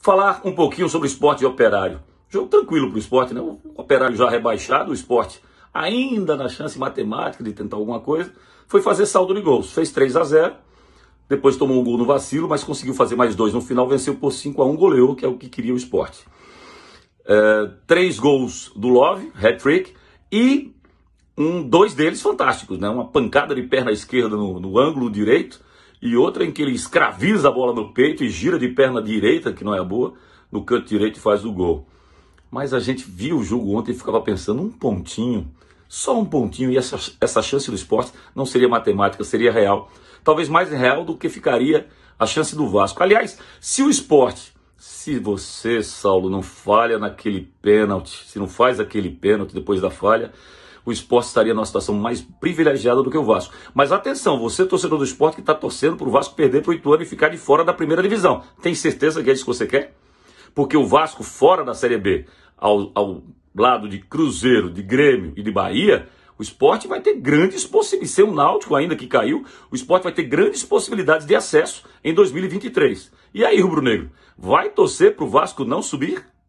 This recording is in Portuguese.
falar um pouquinho sobre o esporte de operário. Jogo tranquilo para o esporte, né? O operário já rebaixado, o esporte ainda na chance matemática de tentar alguma coisa, foi fazer saldo de gols. Fez 3 a 0 depois tomou um gol no vacilo, mas conseguiu fazer mais dois no final, venceu por 5 a 1 goleou, que é o que queria o esporte. É, três gols do Love, hat-trick, e um, dois deles fantásticos, né? Uma pancada de perna esquerda no, no ângulo direito e outra em que ele escraviza a bola no peito e gira de perna direita, que não é boa, no canto direito e faz o gol. Mas a gente viu o jogo ontem e ficava pensando, um pontinho, só um pontinho, e essa, essa chance do esporte não seria matemática, seria real. Talvez mais real do que ficaria a chance do Vasco. Aliás, se o esporte, se você, Saulo, não falha naquele pênalti, se não faz aquele pênalti depois da falha, o esporte estaria numa situação mais privilegiada do que o Vasco. Mas atenção, você, torcedor do esporte, que está torcendo para o Vasco perder para o Ituano e ficar de fora da primeira divisão. Tem certeza que é isso que você quer? Porque o Vasco, fora da Série B, ao, ao lado de Cruzeiro, de Grêmio e de Bahia, o esporte vai ter grandes possibilidades, ser o um Náutico ainda que caiu, o esporte vai ter grandes possibilidades de acesso em 2023. E aí, Rubro Negro, vai torcer para o Vasco não subir?